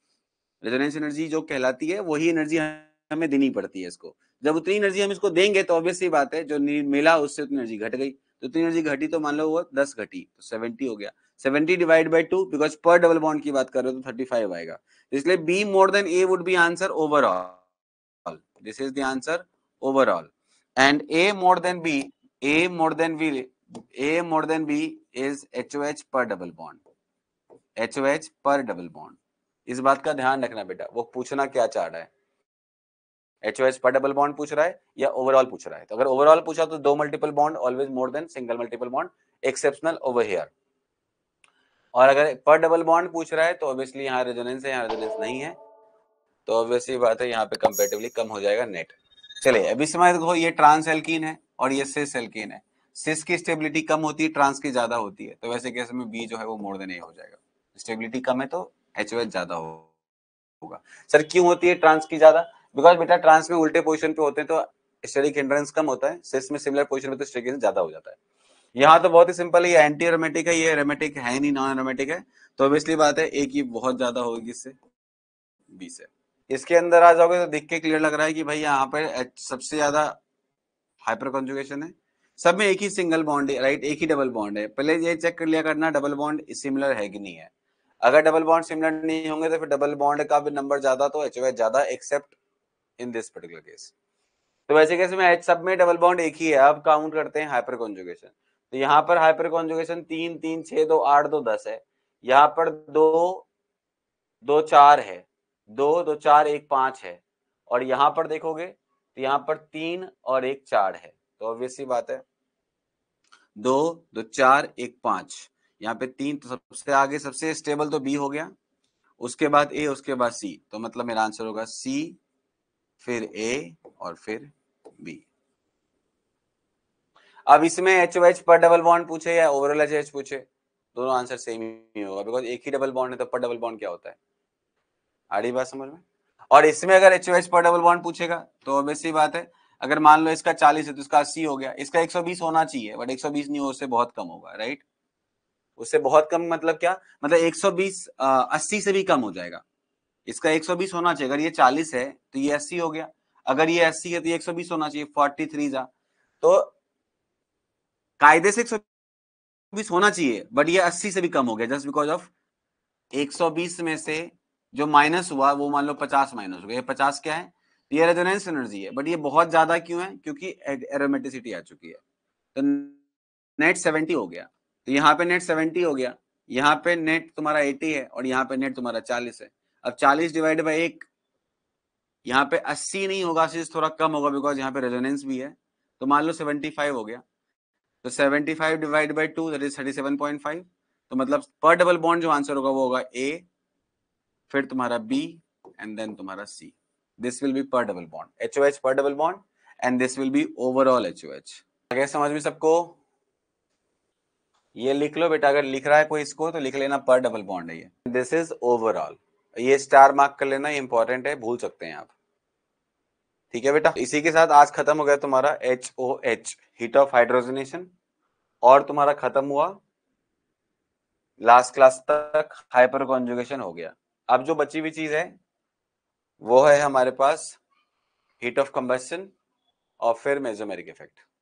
रेजोनेंस एनर्जी जो कहलाती है वही एनर्जी हमें देनी पड़ती है इसको जब उतनी एनर्जी हम इसको देंगे तो ऑब्वियस सी बात है जो मिला उससे उतनी एनर्जी घट गई तो उतनी एनर्जी घटी तो मान लो वो दस घटी तो सेवेंटी हो गया seventy divide by two because पर डबल बॉन्ड की बात कर रहे हो तो थर्टी फाइव आएगा तो इसलिए B more than A would be answer overall this is the answer overall and A more than B A more than B A more than B is H O H पर double bond H O H पर double bond इस बात का ध्यान रखना बेटा वो पूछना क्या चाह रहा है एच ओ एच पर डबल बॉन्ड पूछ रहा है या ओवरऑल पूछ रहा है तो अगर ओवरऑल पूछा तो दो multiple bond always more than single multiple bond exceptional over here और अगर पर डबल बॉन्ड पूछ रहा है तो ऑब्वियसली यहाँ रेजोनेंस है यहाँ रेजोनेंस नहीं है तो ऑब्वियसली बात है यहाँ पे कंपेरेटिवली कम हो जाएगा नेट चलिए अभी समय देखो ये ट्रांस एल्कीन है और ये सिस एल्कीन है सिस की स्टेबिलिटी कम होती है ट्रांस की ज्यादा होती है तो वैसे कैसे में बी जो है वो मोर देन ए हो जाएगा स्टेबिलिटी कम है तो एच ज्यादा होगा सर क्यों होती है ट्रांस की ज्यादा बिकॉज बेटा ट्रांस में उल्टे पोजिशन पे होते हैं तो स्टेरिक हिंड्रेंस कम होता है सिस में सिमिलर पोजिशन में तो स्टेरिक ज्यादा हो जाता है यहाँ तो बहुत ही सिंपल है एंटी एरोमेटिक है ये एरोमेटिक है नहीं नॉन एरोमेटिक है तो ऑब्वियसली बात है ए की बहुत ज्यादा होगी इससे बी से इसके अंदर आ जाओगे तो देख के क्लियर लग रहा है कि भाई यहाँ पे सबसे ज्यादा हाइपर कंजुगेशन है सब में एक ही सिंगल बॉन्ड है राइट एक ही डबल बॉन्ड है पहले ये चेक कर लिया करना डबल बॉन्ड सिमिलर है कि नहीं है अगर डबल बॉन्ड सिमिलर नहीं होंगे तो फिर डबल बॉन्ड का भी नंबर ज्यादा तो एच ज्यादा except in this particular case तो वैसे केस में एच सब में डबल बॉन्ड एक ही है अब काउंट करते हैं हाइपर कॉन्जुगेशन तो यहाँ पर हाइपर कॉन्जुगेशन तीन तीन छह दो आठ दो दस है यहाँ पर दो दो चार है दो दो चार एक पांच है और यहाँ पर देखोगे तो यहाँ पर तीन और एक चार है तो ऑब्वियसली बात है दो दो चार एक पांच यहाँ पे तीन तो सबसे आगे सबसे स्टेबल तो बी हो गया उसके बाद ए उसके बाद सी तो मतलब मेरा आंसर होगा सी फिर ए और फिर बी अब इसमें एच ओ एच पर डबल बॉन्ड पूछे या ओवरऑल एच एच पूछे दोनों आंसर सेम ही होगा बिकॉज एक ही डबल बॉन्ड है तो पर डबल बॉन्ड क्या होता है आड़ी बात समझ में और इसमें अगर एच ओ एच पर डबल बॉन्ड पूछेगा तो ऑब्वियसली बात है अगर मान लो इसका चालीस है तो इसका 80 हो गया इसका एक सौ बीस होना चाहिए बट एक सौ बीस नहीं हो उससे बहुत कम होगा राइट उससे बहुत कम मतलब क्या मतलब 120 अस्सी से भी कम हो जाएगा इसका 120 होना चाहिए अगर ये 40 है तो ये 80 हो गया अगर ये 80 है तो ये 120 होना चाहिए 43 जा तो कायदे से 120 होना चाहिए बट ये 80 से भी कम हो गया जस्ट बिकॉज ऑफ 120 में से जो माइनस हुआ वो मान लो 50 माइनस हो गया ये 50 क्या है ये रेजोनेंस एनर्जी है बट ये बहुत ज्यादा क्यों है क्योंकि एरोमेटिसिटी आ चुकी है तो नेट सेवेंटी हो गया तो यहाँ पे नेट सेवेंटी हो गया यहाँ पे नेट तुम्हारा एटी है और यहाँ पे नेट तुम्हारा चालीस है अब चालीस डिवाइड बाई एक यहाँ पे अस्सी नहीं होगा सीज थोड़ा कम होगा बिकॉज यहाँ पे रेजोनेंस भी है तो मान लो सेवेंटी फाइव हो गया तो seventy five divide by two that is thirty seven point five तो मतलब पर डबल बॉन्ड जो आंसर होगा वो होगा ए फिर तुम्हारा बी एंड देन तुम्हारा सी दिस विल बी पर double bond H O H पर double bond and this will be overall H O H आगे समझ में सबको ये लिख लो बेटा अगर लिख रहा है कोई इसको तो लिख लेना पर डबल बॉन्ड है ये दिस इज ओवरऑल ये स्टार मार्क कर लेना इंपॉर्टेंट है भूल सकते हैं आप ठीक है बेटा इसी के साथ आज खत्म हो गया तुम्हारा H O H heat of hydrogenation और तुम्हारा खत्म हुआ लास्ट क्लास तक हाइपर कॉन्जुगेशन हो गया अब जो बची हुई चीज है वो है हमारे पास हीट ऑफ कंबेशन और फिर मेजोमेरिक इफेक्ट